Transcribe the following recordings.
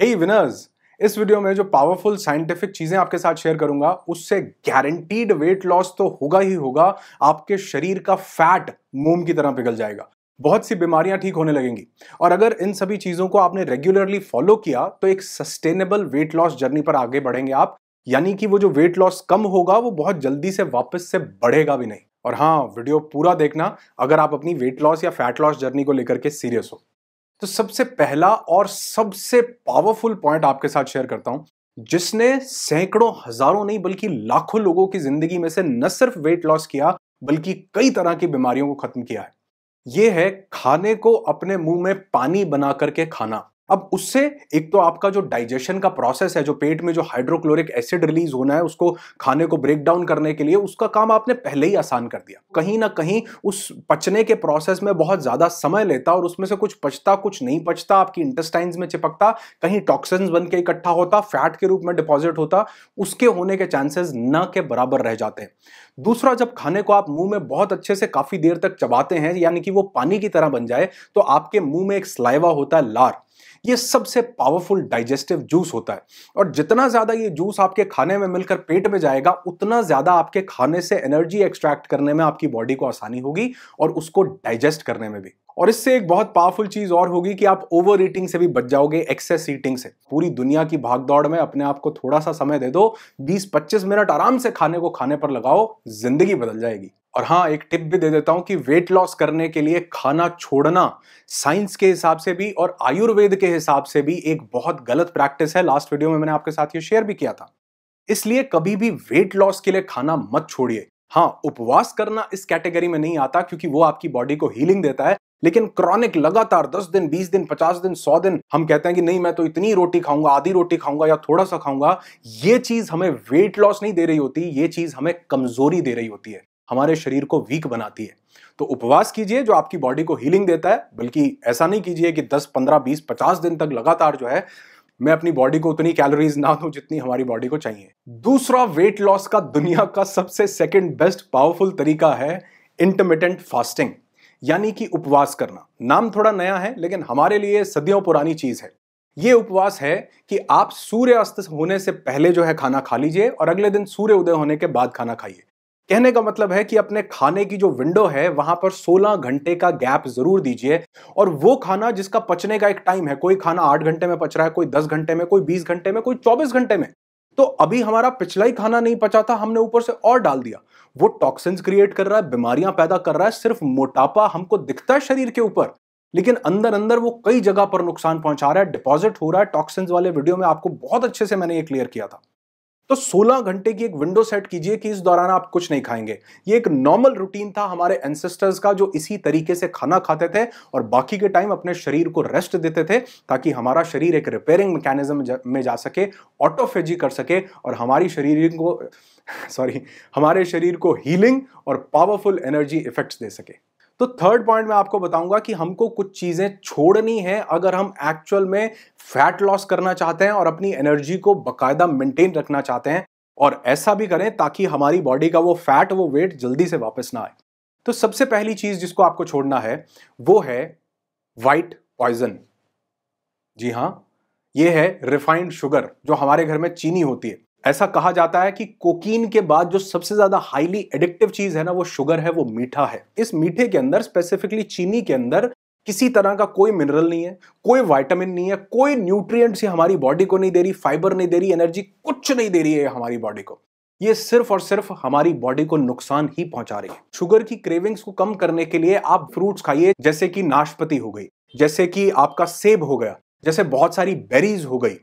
हे winners इस video में जो पावरफुल साइंटिफिक चीजें आपके साथ शेयर करूंगा उससे गारंटीड वेट लॉस तो होगा ही होगा आपके शरीर का फैट मोम की तरह पिघल जाएगा बहुत सी बीमारियां ठीक होने लगेंगी और अगर इन सभी चीजों को आपने रेगुलरली फॉलो किया तो एक सस्टेनेबल वेट लॉस जर्नी पर आगे बढ़ेंगे आप यानी कि वो जो वेट लॉस कम होगा वो बहुत जल्दी से वापस से बढ़ेगा भी नहीं और हाँ वीडियो पूरा देखना अगर आप अपनी वेट लॉस या फैट लॉस जर्नी को लेकर के सीरियस हो तो सबसे पहला और सबसे पावरफुल पॉइंट आपके साथ शेयर करता हूं जिसने सैकड़ों हजारों नहीं बल्कि लाखों लोगों की जिंदगी में से न सिर्फ वेट लॉस किया बल्कि कई तरह की बीमारियों को खत्म किया है यह है खाने को अपने मुंह में पानी बना करके खाना अब उससे एक तो आपका जो डाइजेशन का प्रोसेस है जो पेट में जो हाइड्रोक्लोरिक एसिड रिलीज होना है उसको खाने को ब्रेक डाउन करने के लिए उसका काम आपने पहले ही आसान कर दिया कहीं ना कहीं उस पचने के प्रोसेस में बहुत ज़्यादा समय लेता और उसमें से कुछ पचता कुछ नहीं पचता आपकी इंटेस्टाइंस में चिपकता कहीं टॉक्सिन बन के इकट्ठा होता फैट के रूप में डिपॉजिट होता उसके होने के चांसेस न के बराबर रह जाते हैं दूसरा जब खाने को आप मुंह में बहुत अच्छे से काफ़ी देर तक चबाते हैं यानी कि वो पानी की तरह बन जाए तो आपके मुंह में एक स्लाइवा होता है लार ये सबसे पावरफुल डाइजेस्टिव जूस होता है और जितना ज़्यादा ये जूस आपके खाने में मिलकर पेट में जाएगा उतना ज़्यादा आपके खाने से एनर्जी एक्सट्रैक्ट करने में आपकी बॉडी को आसानी होगी और उसको डाइजेस्ट करने में भी और इससे एक बहुत पावरफुल चीज़ और होगी कि आप ओवर ईटिंग से भी बच जाओगे एक्सेस ईटिंग से पूरी दुनिया की भागदौड़ में अपने आप को थोड़ा सा समय दे दो 20-25 मिनट आराम से खाने को खाने पर लगाओ जिंदगी बदल जाएगी और हाँ एक टिप भी दे देता हूं कि वेट लॉस करने के लिए खाना छोड़ना साइंस के हिसाब से भी और आयुर्वेद के हिसाब से भी एक बहुत गलत प्रैक्टिस है लास्ट वीडियो में मैंने आपके साथ ये शेयर भी किया था इसलिए कभी भी वेट लॉस के लिए खाना मत छोड़िए हाँ उपवास करना इस कैटेगरी में नहीं आता क्योंकि वो आपकी बॉडी को हीलिंग देता है लेकिन क्रॉनिक लगातार दस दिन बीस दिन पचास दिन सौ दिन हम कहते हैं कि नहीं मैं तो इतनी रोटी खाऊंगा आधी रोटी खाऊंगा या थोड़ा सा खाऊंगा ये चीज हमें वेट लॉस नहीं दे रही होती ये चीज हमें कमजोरी दे रही होती है हमारे शरीर को वीक बनाती है तो उपवास कीजिए जो आपकी बॉडी को हीलिंग देता है बल्कि ऐसा नहीं कीजिए कि 10 15 20 50 दिन तक लगातार जो है मैं अपनी बॉडी को उतनी कैलोरीज ना दूं जितनी हमारी बॉडी को चाहिए दूसरा वेट लॉस का दुनिया का सबसे सेकंड बेस्ट पावरफुल तरीका है इंटरमिटेंट फास्टिंग यानी कि उपवास करना नाम थोड़ा नया है लेकिन हमारे लिए सदियों पुरानी चीज़ है ये उपवास है कि आप सूर्य अस्त होने से पहले जो है खाना खा लीजिए और अगले दिन सूर्य उदय होने के बाद खाना खाइए कहने का मतलब है कि अपने खाने की जो विंडो है वहां पर 16 घंटे का गैप जरूर दीजिए और वो खाना जिसका पचने का एक टाइम है कोई खाना 8 घंटे में पच रहा है कोई 10 घंटे में कोई 20 घंटे में कोई 24 घंटे में तो अभी हमारा पिछला ही खाना नहीं पचा था हमने ऊपर से और डाल दिया वो टॉक्सिन्स क्रिएट कर रहा है बीमारियां पैदा कर रहा है सिर्फ मोटापा हमको दिखता है शरीर के ऊपर लेकिन अंदर अंदर वो कई जगह पर नुकसान पहुंचा रहा है डिपॉजिट हो रहा है टॉक्सिन्स वाले वीडियो में आपको बहुत अच्छे से मैंने ये क्लियर किया था तो 16 घंटे की एक विंडो सेट कीजिए कि इस दौरान आप कुछ नहीं खाएंगे ये एक नॉर्मल रूटीन था हमारे एंसेस्टर्स का जो इसी तरीके से खाना खाते थे और बाकी के टाइम अपने शरीर को रेस्ट देते थे ताकि हमारा शरीर एक रिपेयरिंग मैकेनिज्म में जा सके ऑटोफेजी कर सके और हमारी शरीर को सॉरी हमारे शरीर को हीलिंग और पावरफुल एनर्जी इफेक्ट्स दे सके तो थर्ड पॉइंट मैं आपको बताऊंगा कि हमको कुछ चीज़ें छोड़नी है अगर हम एक्चुअल में फैट लॉस करना चाहते हैं और अपनी एनर्जी को बाकायदा मेंटेन रखना चाहते हैं और ऐसा भी करें ताकि हमारी बॉडी का वो फैट वो वेट जल्दी से वापस ना आए तो सबसे पहली चीज़ जिसको आपको छोड़ना है वो है वाइट पॉइजन जी हाँ ये है रिफाइंड शुगर जो हमारे घर में चीनी होती है ऐसा कहा जाता है कि कोकीन के बाद जो सबसे ज़्यादा हाईली एडिक्टिव चीज़ है ना वो शुगर है वो मीठा है इस मीठे के अंदर स्पेसिफिकली चीनी के अंदर किसी तरह का कोई मिनरल नहीं है कोई वाइटामिन नहीं है कोई न्यूट्रिएंट्स ये हमारी बॉडी को नहीं दे रही फाइबर नहीं दे रही एनर्जी कुछ नहीं दे रही है हमारी बॉडी को ये सिर्फ और सिर्फ हमारी बॉडी को नुकसान ही पहुंचा रही है शुगर की क्रेविंग्स को कम करने के लिए आप फ्रूट्स खाइए जैसे कि नाशपति हो गई जैसे कि आपका सेब हो गया जैसे बहुत सारी बेरीज हो गई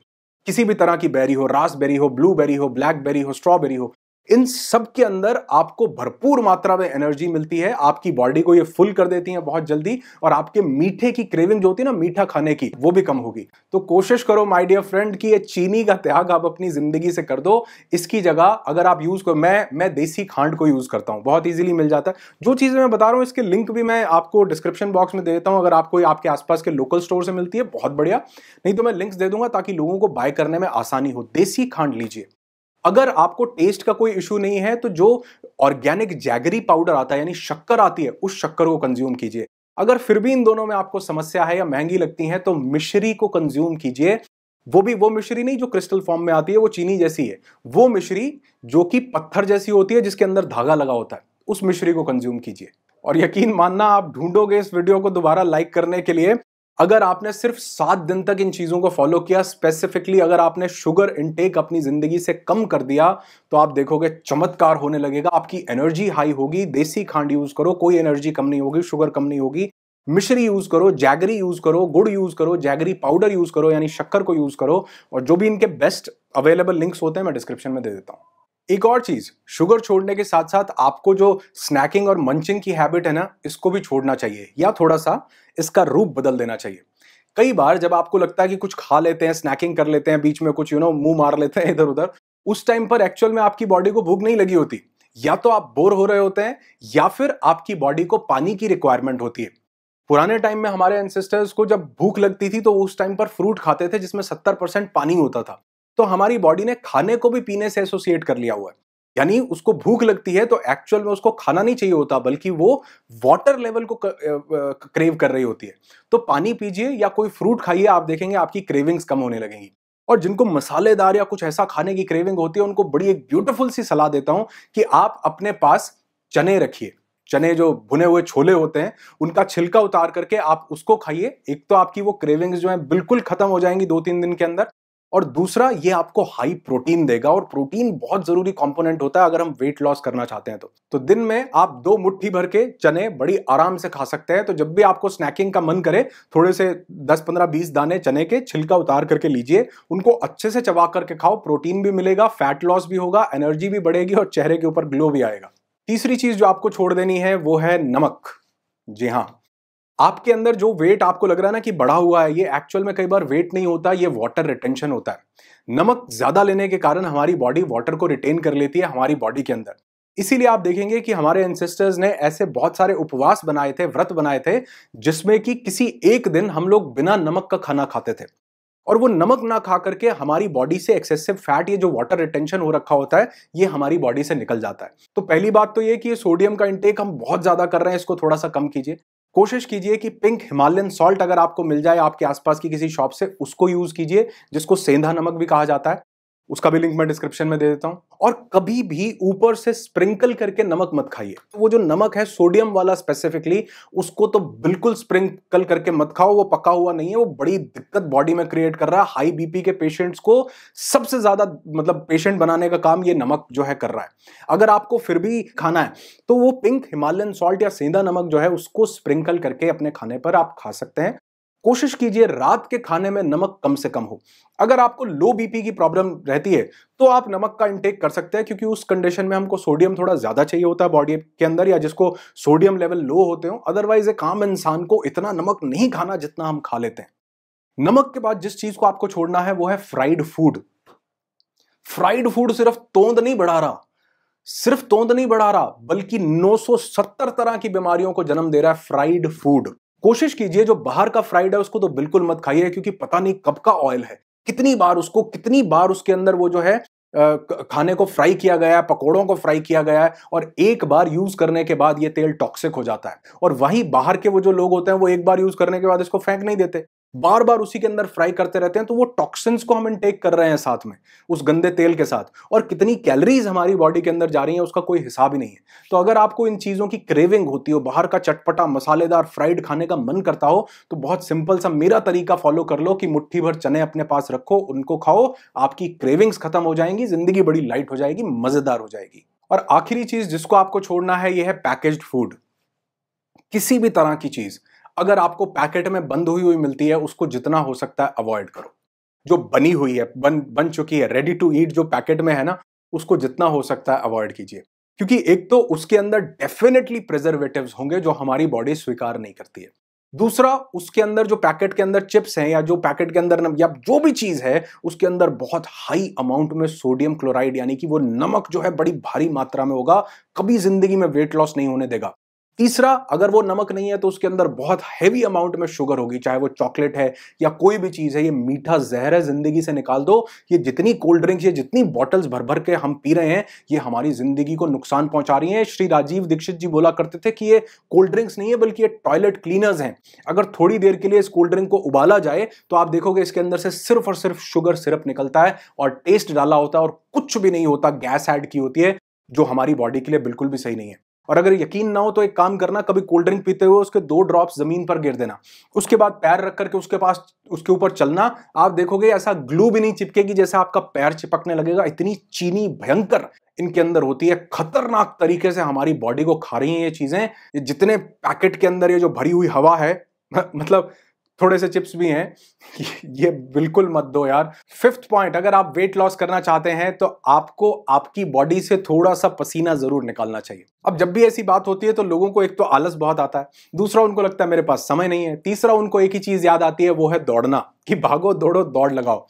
किसी भी तरह की बेरी हो रासबेरी हो ब्लूबेरी हो ब्लैकबेरी हो स्ट्रॉबेरी हो इन सब के अंदर आपको भरपूर मात्रा में एनर्जी मिलती है आपकी बॉडी को ये फुल कर देती है बहुत जल्दी और आपके मीठे की क्रेविंग जो होती है ना मीठा खाने की वो भी कम होगी तो कोशिश करो माय डियर फ्रेंड कि ये चीनी का त्याग आप अपनी जिंदगी से कर दो इसकी जगह अगर आप यूज करो मैं मैं देसी खांड को यूज करता हूँ बहुत ईजिली मिल जाता है जो चीज़ें मैं बता रहा हूँ इसके लिंक भी मैं आपको डिस्क्रिप्शन बॉक्स में दे देता हूँ अगर आपको आपके आसपास के लोकल स्टोर से मिलती है बहुत बढ़िया नहीं तो मैं लिंक्स दे दूंगा ताकि लोगों को बाय करने में आसानी हो देसी खांड लीजिए अगर आपको टेस्ट का कोई इशू नहीं है तो जो ऑर्गेनिक जैगरी पाउडर आता है यानी शक्कर आती है उस शक्कर को कंज्यूम कीजिए अगर फिर भी इन दोनों में आपको समस्या है या महंगी लगती है तो मिश्री को कंज्यूम कीजिए वो भी वो मिश्री नहीं जो क्रिस्टल फॉर्म में आती है वो चीनी जैसी है वो मिश्री जो कि पत्थर जैसी होती है जिसके अंदर धागा लगा होता है उस मिश्री को कंज्यूम कीजिए और यकीन मानना आप ढूंढोगे इस वीडियो को दोबारा लाइक करने के लिए अगर आपने सिर्फ सात दिन तक इन चीज़ों को फॉलो किया स्पेसिफिकली अगर आपने शुगर इनटेक अपनी ज़िंदगी से कम कर दिया तो आप देखोगे चमत्कार होने लगेगा आपकी एनर्जी हाई होगी देसी खांड यूज़ करो कोई एनर्जी कम नहीं होगी शुगर कम नहीं होगी मिश्री यूज़ करो जैगरी यूज़ करो गुड़ यूज़ करो जैगरी पाउडर यूज़ करो यानी शक्कर को यूज़ करो और जो भी इनके बेस्ट अवेलेबल लिंक्स होते हैं मैं डिस्क्रिप्शन में दे देता हूँ एक और चीज शुगर छोड़ने के साथ साथ आपको जो स्नैकिंग और मंचिंग की हैबिट है ना इसको भी छोड़ना चाहिए या थोड़ा सा इसका रूप बदल देना चाहिए कई बार जब आपको लगता है कि कुछ खा लेते हैं स्नैकिंग कर लेते हैं बीच में कुछ यू नो मुंह मार लेते हैं इधर उधर उस टाइम पर एक्चुअल में आपकी बॉडी को भूख नहीं लगी होती या तो आप बोर हो रहे होते हैं या फिर आपकी बॉडी को पानी की रिक्वायरमेंट होती है पुराने टाइम में हमारे एंसेस्टर्स को जब भूख लगती थी तो उस टाइम पर फ्रूट खाते थे जिसमें सत्तर परसेंट पानी होता था तो हमारी बॉडी ने खाने को भी पीने से एसोसिएट कर लिया हुआ है यानी उसको भूख लगती है तो एक्चुअल में उसको खाना नहीं चाहिए होता बल्कि वो वाटर लेवल को क्रेव कर रही होती है तो पानी पीजिए या कोई फ्रूट खाइए आप देखेंगे आपकी क्रेविंग्स कम होने लगेंगी और जिनको मसालेदार या कुछ ऐसा खाने की क्रेविंग होती है उनको बड़ी एक ब्यूटीफुल सी सलाह देता हूं कि आप अपने पास चने रखिए चने जो भुने हुए छोले होते हैं उनका छिलका उतार करके आप उसको खाइए एक तो आपकी वो क्रेविंग्स जो है बिल्कुल खत्म हो जाएंगी दो तीन दिन के अंदर और दूसरा ये आपको हाई प्रोटीन देगा और प्रोटीन बहुत जरूरी कंपोनेंट होता है अगर हम वेट लॉस करना चाहते हैं तो तो दिन में आप दो मुट्ठी भर के चने बड़ी आराम से खा सकते हैं तो जब भी आपको स्नैकिंग का मन करे थोड़े से 10-15-20 दाने चने के छिलका उतार करके लीजिए उनको अच्छे से चबा करके खाओ प्रोटीन भी मिलेगा फैट लॉस भी होगा एनर्जी भी बढ़ेगी और चेहरे के ऊपर ग्लो भी आएगा तीसरी चीज जो आपको छोड़ देनी है वो है नमक जी हाँ आपके अंदर जो वेट आपको लग रहा है ना कि बढ़ा हुआ है ये एक्चुअल में कई बार वेट नहीं होता ये वाटर रिटेंशन होता है नमक ज़्यादा लेने के कारण हमारी बॉडी वाटर को रिटेन कर लेती है हमारी बॉडी के अंदर इसीलिए आप देखेंगे कि हमारे एंसेस्टर्स ने ऐसे बहुत सारे उपवास बनाए थे व्रत बनाए थे जिसमें कि किसी एक दिन हम लोग बिना नमक का खाना खाते थे और वो नमक ना खा करके हमारी बॉडी से एक्सेसिव फैट ये जो वाटर रिटेंशन हो रखा होता है ये हमारी बॉडी से निकल जाता है तो पहली बात तो ये कि ये सोडियम का इंटेक हम बहुत ज़्यादा कर रहे हैं इसको थोड़ा सा कम कीजिए कोशिश कीजिए कि पिंक हिमालयन सॉल्ट अगर आपको मिल जाए आपके आसपास की किसी शॉप से उसको यूज़ कीजिए जिसको सेंधा नमक भी कहा जाता है उसका भी लिंक मैं डिस्क्रिप्शन में दे देता हूँ और कभी भी ऊपर से स्प्रिंकल करके नमक मत खाइए वो जो नमक है सोडियम वाला स्पेसिफिकली उसको तो बिल्कुल स्प्रिंकल करके मत खाओ वो पका हुआ नहीं है वो बड़ी दिक्कत बॉडी में क्रिएट कर रहा है हाई बीपी के पेशेंट्स को सबसे ज़्यादा मतलब पेशेंट बनाने का काम ये नमक जो है कर रहा है अगर आपको फिर भी खाना है तो वो पिंक हिमालयन सॉल्ट या सेंधा नमक जो है उसको स्प्रिंकल करके अपने खाने पर आप खा सकते हैं कोशिश कीजिए रात के खाने में नमक कम से कम हो अगर आपको लो बीपी की प्रॉब्लम रहती है तो आप नमक का इंटेक कर सकते हैं क्योंकि उस कंडीशन में हमको सोडियम थोड़ा ज़्यादा चाहिए होता है बॉडी के अंदर या जिसको सोडियम लेवल लो होते हो अदरवाइज एक आम इंसान को इतना नमक नहीं खाना जितना हम खा लेते हैं नमक के बाद जिस चीज़ को आपको छोड़ना है वो है फ्राइड फूड फ्राइड फूड सिर्फ तोंद नहीं बढ़ा रहा सिर्फ तोंद नहीं बढ़ा रहा बल्कि 970 तरह की बीमारियों को जन्म दे रहा है फ्राइड फूड कोशिश कीजिए जो बाहर का फ्राइड है उसको तो बिल्कुल मत खाइए क्योंकि पता नहीं कब का ऑयल है कितनी बार उसको कितनी बार उसके अंदर वो जो है खाने को फ्राई किया गया है पकौड़ों को फ्राई किया गया है और एक बार यूज करने के बाद ये तेल टॉक्सिक हो जाता है और वहीं बाहर के वो जो लोग होते हैं वो एक बार यूज करने के बाद इसको फेंक नहीं देते बार बार उसी के अंदर फ्राई करते रहते हैं तो वो टॉक्सिन्स को हम इनटेक कर रहे हैं साथ में उस गंदे तेल के साथ और कितनी कैलोरीज हमारी बॉडी के अंदर जा रही है उसका कोई हिसाब ही नहीं है तो अगर आपको इन चीज़ों की क्रेविंग होती हो बाहर का चटपटा मसालेदार फ्राइड खाने का मन करता हो तो बहुत सिंपल सा मेरा तरीका फॉलो कर लो कि मुट्ठी भर चने अपने पास रखो उनको खाओ आपकी क्रेविंग्स खत्म हो जाएंगी जिंदगी बड़ी लाइट हो जाएगी मज़ेदार हो जाएगी और आखिरी चीज़ जिसको आपको छोड़ना है यह है पैकेज्ड फूड किसी भी तरह की चीज़ अगर आपको पैकेट में बंद हुई हुई मिलती है उसको जितना हो सकता है अवॉइड करो जो बनी हुई है बन बन चुकी है रेडी टू ईट जो पैकेट में है ना उसको जितना हो सकता है अवॉइड कीजिए क्योंकि एक तो उसके अंदर डेफिनेटली प्रिजर्वेटिव होंगे जो हमारी बॉडी स्वीकार नहीं करती है दूसरा उसके अंदर जो पैकेट के अंदर चिप्स हैं या जो पैकेट के अंदर या जो भी चीज़ है उसके अंदर बहुत हाई अमाउंट में सोडियम क्लोराइड यानी कि वो नमक जो है बड़ी भारी मात्रा में होगा कभी जिंदगी में वेट लॉस नहीं होने देगा तीसरा अगर वो नमक नहीं है तो उसके अंदर बहुत हैवी अमाउंट में शुगर होगी चाहे वो चॉकलेट है या कोई भी चीज़ है ये मीठा जहर है ज़िंदगी से निकाल दो ये जितनी कोल्ड ड्रिंक्स ये जितनी बॉटल्स भर भर के हम पी रहे हैं ये हमारी ज़िंदगी को नुकसान पहुंचा रही हैं श्री राजीव दीक्षित जी बोला करते थे कि ये कोल्ड ड्रिंक्स नहीं है बल्कि ये टॉयलेट क्लीनर्स हैं अगर थोड़ी देर के लिए इस कोल्ड ड्रिंक को उबाला जाए तो आप देखोगे इसके अंदर से सिर्फ और सिर्फ शुगर सिरप निकलता है और टेस्ट डाला होता है और कुछ भी नहीं होता गैस ऐड की होती है जो हमारी बॉडी के लिए बिल्कुल भी सही नहीं है और अगर यकीन ना हो तो एक काम करना कभी कोल्ड ड्रिंक पीते हुए उसके दो ड्रॉप्स जमीन पर गिर देना उसके बाद पैर रख करके उसके पास उसके ऊपर चलना आप देखोगे ऐसा ग्लू भी नहीं चिपकेगी जैसे आपका पैर चिपकने लगेगा इतनी चीनी भयंकर इनके अंदर होती है खतरनाक तरीके से हमारी बॉडी को खा रही है ये चीजें जितने पैकेट के अंदर ये जो भरी हुई हवा है मतलब थोड़े से चिप्स भी हैं ये बिल्कुल मत दो यार फिफ्थ पॉइंट अगर आप वेट लॉस करना चाहते हैं तो आपको आपकी बॉडी से थोड़ा सा पसीना जरूर निकालना चाहिए अब जब भी ऐसी बात होती है तो लोगों को एक तो आलस बहुत आता है दूसरा उनको लगता है मेरे पास समय नहीं है तीसरा उनको एक ही चीज याद आती है वो है दौड़ना कि भागो दौड़ो दौड़ लगाओ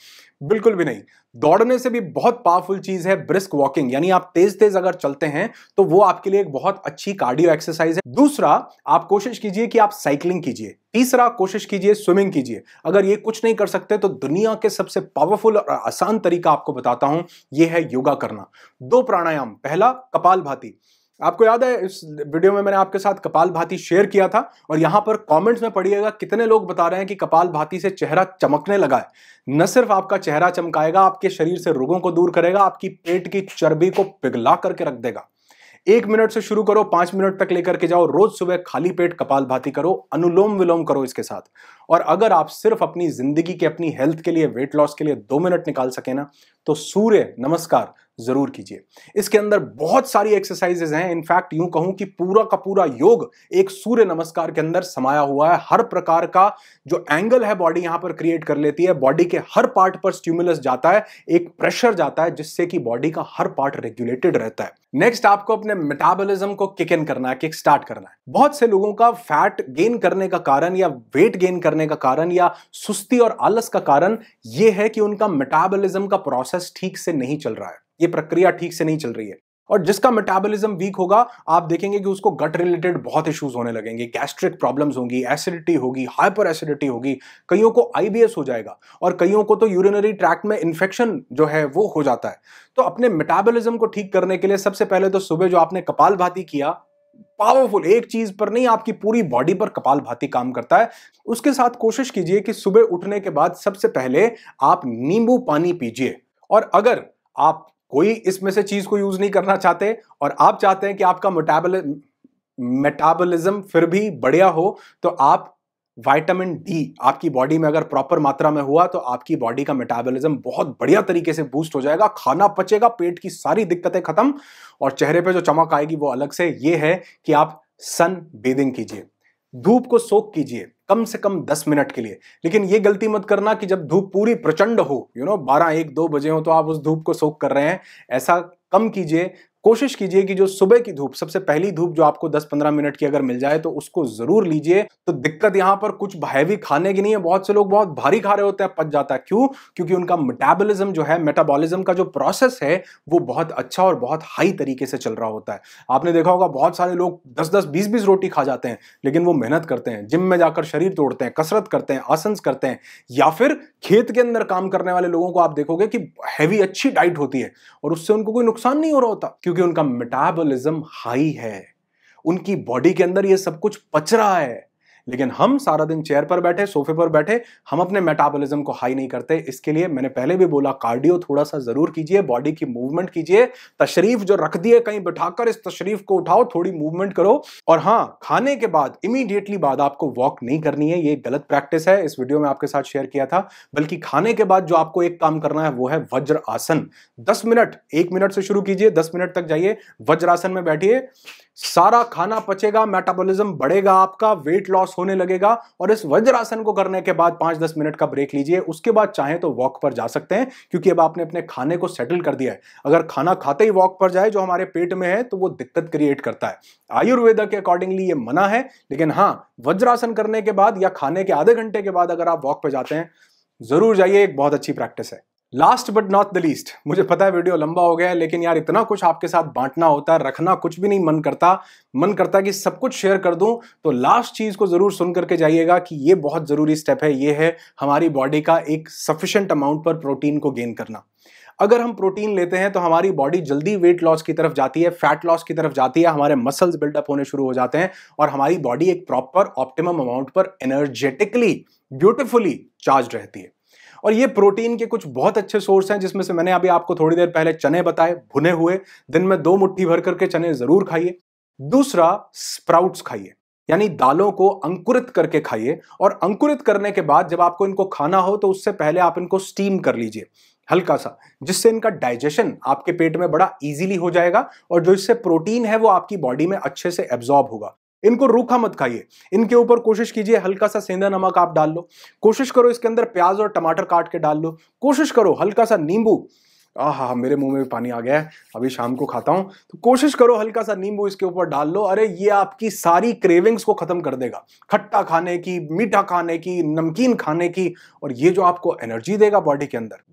बिल्कुल भी नहीं दौड़ने से भी बहुत पावरफुल चीज है ब्रिस्क वॉकिंग यानी आप तेज तेज अगर चलते हैं तो वो आपके लिए एक बहुत अच्छी कार्डियो एक्सरसाइज है दूसरा आप कोशिश कीजिए कि आप साइकिलिंग कीजिए तीसरा कोशिश कीजिए स्विमिंग कीजिए अगर ये कुछ नहीं कर सकते तो दुनिया के सबसे पावरफुल और आसान तरीका आपको बताता हूं ये है योगा करना दो प्राणायाम पहला कपाल भाती आपको याद है इस वीडियो में मैंने आपके साथ कपाल भाती शेयर किया था और यहाँ पर कमेंट्स में पढ़िएगा कितने लोग बता रहे हैं कि कपाल भाती से चेहरा चमकने लगा है न सिर्फ आपका चेहरा चमकाएगा आपके शरीर से रोगों को दूर करेगा आपकी पेट की चर्बी को पिघला करके रख देगा एक मिनट से शुरू करो पांच मिनट तक लेकर के जाओ रोज सुबह खाली पेट कपाल भाती करो अनुलोम विलोम करो इसके साथ और अगर आप सिर्फ अपनी ज़िंदगी के अपनी हेल्थ के लिए वेट लॉस के लिए दो मिनट निकाल सके ना तो सूर्य नमस्कार ज़रूर कीजिए इसके अंदर बहुत सारी एक्सरसाइजेज हैं इनफैक्ट यूं कहूं कि पूरा का पूरा योग एक सूर्य नमस्कार के अंदर समाया हुआ है हर प्रकार का जो एंगल है बॉडी यहां पर क्रिएट कर लेती है बॉडी के हर पार्ट पर स्ट्यूमुलस जाता है एक प्रेशर जाता है जिससे कि बॉडी का हर पार्ट रेगुलेटेड रहता है नेक्स्ट आपको अपने मेटाबॉलिज्म को किक इन करना है किक स्टार्ट करना है बहुत से लोगों का फैट गेन करने का कारण या वेट गेन करने करने का कारण या सुस्ती और आलस का कारण यह है कि उनका मेटाबॉलिज्म का प्रोसेस ठीक से नहीं चल रहा है ये प्रक्रिया ठीक से नहीं चल रही है और जिसका मेटाबॉलिज्म वीक होगा आप देखेंगे कि उसको गट रिलेटेड बहुत इश्यूज होने लगेंगे गैस्ट्रिक प्रॉब्लम्स होंगी एसिडिटी होगी हाइपर एसिडिटी होगी कईयों को आईबीएस हो जाएगा और कईयों को तो यूरिनरी ट्रैक्ट में इन्फेक्शन जो है वो हो जाता है तो अपने मेटाबॉलिज्म को ठीक करने के लिए सबसे पहले तो सुबह जो आपने कपाल भाती किया पावरफुल एक चीज पर नहीं आपकी पूरी बॉडी पर कपाल भाती काम करता है उसके साथ कोशिश कीजिए कि सुबह उठने के बाद सबसे पहले आप नींबू पानी पीजिए और अगर आप कोई इसमें से चीज को यूज नहीं करना चाहते और आप चाहते हैं कि आपका मोटाबल मेटाबॉलिज्म फिर भी बढ़िया हो तो आप वाइटामिन डी आपकी बॉडी में अगर प्रॉपर मात्रा में हुआ तो आपकी बॉडी का मेटाबॉलिज्म बहुत बढ़िया तरीके से बूस्ट हो जाएगा खाना पचेगा पेट की सारी दिक्कतें खत्म और चेहरे पे जो चमक आएगी वो अलग से ये है कि आप सन बेदिंग कीजिए धूप को सोख कीजिए कम से कम दस मिनट के लिए लेकिन ये गलती मत करना कि जब धूप पूरी प्रचंड हो यू नो बारह एक दो बजे हो तो आप उस धूप को सोख कर रहे हैं ऐसा कम कीजिए कोशिश कीजिए कि जो सुबह की धूप सबसे पहली धूप जो आपको 10-15 मिनट की अगर मिल जाए तो उसको जरूर लीजिए तो दिक्कत यहां पर कुछ हैवी खाने की नहीं है बहुत से लोग बहुत भारी खा रहे होते हैं पच जाता है क्यों क्योंकि उनका मेटाबॉलिज्म जो है मेटाबॉलिज्म का जो प्रोसेस है वो बहुत अच्छा और बहुत हाई तरीके से चल रहा होता है आपने देखा होगा बहुत सारे लोग दस दस बीस बीस रोटी खा जाते हैं लेकिन वो मेहनत करते हैं जिम में जाकर शरीर तोड़ते हैं कसरत करते हैं आसन करते हैं या फिर खेत के अंदर काम करने वाले लोगों को आप देखोगे कि हैवी अच्छी डाइट होती है और उससे उनको कोई नुकसान नहीं हो रहा होता क्योंकि उनका मेटाबॉलिज्म हाई है उनकी बॉडी के अंदर ये सब कुछ पच रहा है लेकिन हम सारा दिन चेयर पर बैठे सोफे पर बैठे हम अपने मेटाबॉलिज्म को हाई नहीं करते इसके लिए मैंने पहले भी बोला कार्डियो थोड़ा सा जरूर कीजिए बॉडी की मूवमेंट कीजिए तशरीफ जो रख दिए कहीं बैठाकर इस तशरीफ को उठाओ थोड़ी मूवमेंट करो और हाँ खाने के बाद इमीडिएटली बाद आपको वॉक नहीं करनी है ये गलत प्रैक्टिस है इस वीडियो में आपके साथ शेयर किया था बल्कि खाने के बाद जो आपको एक काम करना है वो है वज्र आसन दस मिनट एक मिनट से शुरू कीजिए दस मिनट तक जाइए वज्रासन में बैठिए सारा खाना पचेगा मेटाबॉलिज्म बढ़ेगा आपका वेट लॉस होने लगेगा और इस वज्रासन को करने के बाद पांच दस मिनट का ब्रेक लीजिए उसके बाद चाहे तो वॉक पर जा सकते हैं क्योंकि अब आपने अपने खाने को सेटल कर दिया है अगर खाना खाते ही वॉक पर जाए जो हमारे पेट में है तो वो दिक्कत क्रिएट करता है आयुर्वेदा के अकॉर्डिंगली ये मना है लेकिन हाँ वज्रासन करने के बाद या खाने के आधे घंटे के बाद अगर आप वॉक पर जाते हैं जरूर जाइए एक बहुत अच्छी प्रैक्टिस है last but not the least मुझे पता है वीडियो लंबा हो गया है लेकिन यार इतना कुछ आपके साथ बांटना होता है रखना कुछ भी नहीं मन करता मन करता कि सब कुछ शेयर कर दूं तो लास्ट चीज़ को ज़रूर सुन करके जाइएगा कि ये बहुत ज़रूरी स्टेप है ये है हमारी बॉडी का एक सफिशेंट अमाउंट पर प्रोटीन को गेन करना अगर हम प्रोटीन लेते हैं तो हमारी बॉडी जल्दी वेट लॉस की तरफ जाती है फैट लॉस की तरफ जाती है हमारे मसल्स बिल्डअप होने शुरू हो जाते हैं और हमारी बॉडी एक प्रॉपर ऑप्टिमम अमाउंट पर एनर्जेटिकली ब्यूटिफुली चार्ज रहती है और ये प्रोटीन के कुछ बहुत अच्छे सोर्स हैं जिसमें से मैंने अभी आपको थोड़ी देर पहले चने बताए भुने हुए दिन में दो मुट्ठी भर करके चने जरूर खाइए दूसरा स्प्राउट्स खाइए यानी दालों को अंकुरित करके खाइए और अंकुरित करने के बाद जब आपको इनको खाना हो तो उससे पहले आप इनको स्टीम कर लीजिए हल्का सा जिससे इनका डाइजेशन आपके पेट में बड़ा इजीली हो जाएगा और जो इससे प्रोटीन है वो आपकी बॉडी में अच्छे से एब्जॉर्ब होगा इनको रूखा मत खाइए इनके ऊपर कोशिश कीजिए हल्का सा सेंधा नमक आप डाल लो कोशिश करो इसके अंदर प्याज और टमाटर काट के डाल लो कोशिश करो हल्का सा नींबू आह मेरे मुंह में भी पानी आ गया है अभी शाम को खाता हूँ तो कोशिश करो हल्का सा नींबू इसके ऊपर डाल लो अरे ये आपकी सारी क्रेविंग्स को खत्म कर देगा खट्टा खाने की मीठा खाने की नमकीन खाने की और ये जो आपको एनर्जी देगा बॉडी के अंदर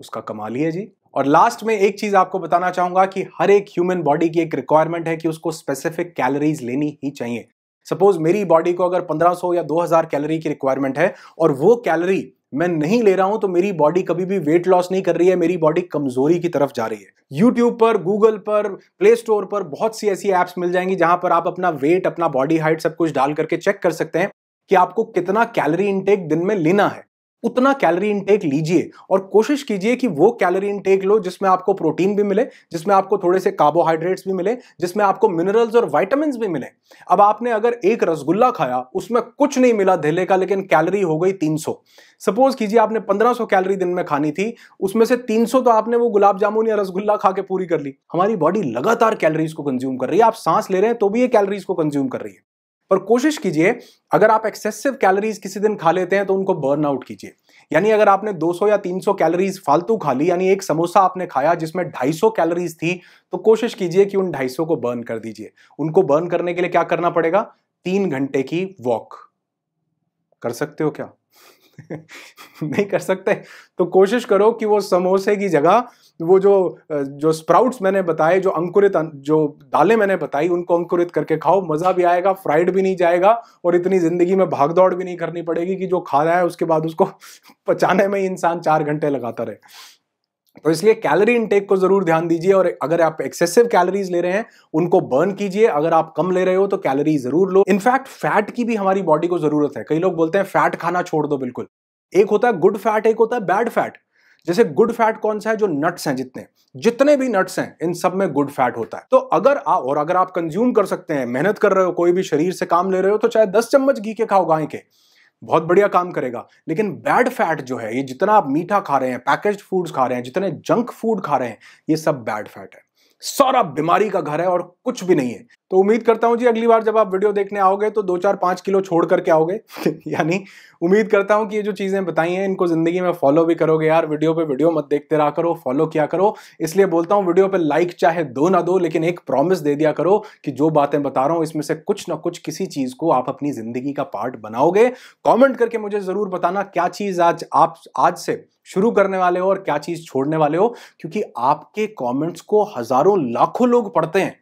उसका कमाल ही है जी और लास्ट में एक चीज आपको बताना चाहूंगा कि हर एक ह्यूमन बॉडी की एक रिक्वायरमेंट है कि उसको स्पेसिफिक कैलोरीज लेनी ही चाहिए सपोज मेरी बॉडी को अगर 1500 या 2000 कैलोरी की रिक्वायरमेंट है और वो कैलोरी मैं नहीं ले रहा हूं तो मेरी बॉडी कभी भी वेट लॉस नहीं कर रही है मेरी बॉडी कमजोरी की तरफ जा रही है यूट्यूब पर गूगल पर प्ले स्टोर पर बहुत सी ऐसी एप्स मिल जाएंगी जहां पर आप अपना वेट अपना बॉडी हाइट सब कुछ डाल करके चेक कर सकते हैं कि आपको कितना कैलोरी इनटेक दिन में लेना है उतना कैलोरी इनटेक लीजिए और कोशिश कीजिए कि वो कैलोरी इनटेक लो जिसमें आपको प्रोटीन भी मिले जिसमें आपको थोड़े से कार्बोहाइड्रेट्स भी मिले जिसमें आपको मिनरल्स और वाइटामिन भी मिले अब आपने अगर एक रसगुल्ला खाया उसमें कुछ नहीं मिला धेले का लेकिन कैलोरी हो गई 300 सपोज कीजिए आपने 1500 कैलोरी दिन में खानी थी उसमें से 300 तो आपने वो गुलाब जामुन या रसगुल्ला खा के पूरी कर ली हमारी बॉडी लगातार कैलोरीज को कंज्यूम कर रही है आप सांस ले रहे हैं तो भी ये कैलोरीज को कंज्यूम कर रही है पर कोशिश कीजिए अगर आप एक्सेसिव कैलोरीज किसी दिन खा लेते हैं तो उनको बर्न आउट कीजिए यानी अगर आपने 200 या 300 कैलोरीज फालतू खा ली यानी एक समोसा आपने खाया जिसमें 250 कैलोरीज थी तो कोशिश कीजिए कि उन 250 को बर्न कर दीजिए उनको बर्न करने के लिए क्या करना पड़ेगा तीन घंटे की वॉक कर सकते हो क्या नहीं कर सकते तो कोशिश करो कि वो समोसे की जगह वो जो जो स्प्राउट्स मैंने बताए जो अंकुरित जो दालें मैंने बताई उनको अंकुरित करके खाओ मज़ा भी आएगा फ्राइड भी नहीं जाएगा और इतनी ज़िंदगी में भाग दौड़ भी नहीं करनी पड़ेगी कि जो खा रहा है उसके बाद उसको पचाने में ही इंसान चार घंटे लगाता रहे तो इसलिए कैलोरी इनटेक को जरूर ध्यान दीजिए और अगर आप एक्सेसिव कैलोरीज ले रहे हैं उनको बर्न कीजिए अगर आप कम ले रहे हो तो कैलोरी जरूर लो इनफैक्ट फैट की भी हमारी बॉडी को जरूरत है कई लोग बोलते हैं फैट खाना छोड़ दो बिल्कुल एक होता है गुड फैट एक होता है बैड फैट जैसे गुड फैट कौन सा है जो नट्स हैं जितने जितने भी नट्स हैं इन सब में गुड फैट होता है तो अगर आप और अगर आप कंज्यूम कर सकते हैं मेहनत कर रहे हो कोई भी शरीर से काम ले रहे हो तो चाहे दस चम्मच घी के खाओ गाय के बहुत बढ़िया काम करेगा लेकिन बैड फैट जो है ये जितना आप मीठा खा रहे हैं पैकेज फूड्स खा रहे हैं जितने जंक फूड खा रहे हैं ये सब बैड फैट है सौरभ बीमारी का घर है और कुछ भी नहीं है तो उम्मीद करता हूं जी अगली बार जब आप वीडियो देखने आओगे तो दो चार पाँच किलो छोड़ करके आओगे यानी उम्मीद करता हूं कि ये जो चीज़ें बताई हैं इनको ज़िंदगी में फॉलो भी करोगे यार वीडियो पे वीडियो मत देखते रहा करो फॉलो किया करो इसलिए बोलता हूं वीडियो पे लाइक चाहे दो ना दो लेकिन एक प्रॉमिस दे दिया करो कि जो बातें बता रहा हूं इसमें से कुछ ना कुछ किसी चीज़ को आप अपनी ज़िंदगी का पार्ट बनाओगे कॉमेंट करके मुझे ज़रूर बताना क्या चीज़ आज आप आज से शुरू करने वाले हो और क्या चीज छोड़ने वाले हो क्योंकि आपके कमेंट्स को हजारों लाखों लोग पढ़ते हैं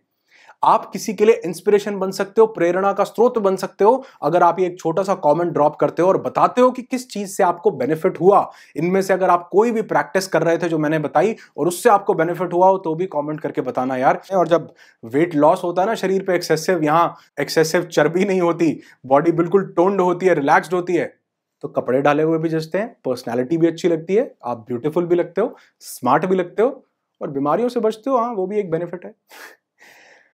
आप किसी के लिए इंस्पिरेशन बन सकते हो प्रेरणा का स्रोत बन सकते हो अगर आप ये एक छोटा सा कमेंट ड्रॉप करते हो और बताते हो कि किस चीज से आपको बेनिफिट हुआ इनमें से अगर आप कोई भी प्रैक्टिस कर रहे थे जो मैंने बताई और उससे आपको बेनिफिट हुआ हो तो भी कमेंट करके बताना यार और जब वेट लॉस होता है ना शरीर पे एक्सेसिव यहाँ एक्सेसिव चर्बी नहीं होती बॉडी बिल्कुल टोन्ड होती है रिलैक्सड होती है तो कपड़े डाले हुए भी जचते हैं पर्सनैलिटी भी अच्छी लगती है आप ब्यूटीफुल भी लगते हो स्मार्ट भी लगते हो और बीमारियों से बचते हो हाँ वो भी एक बेनिफिट है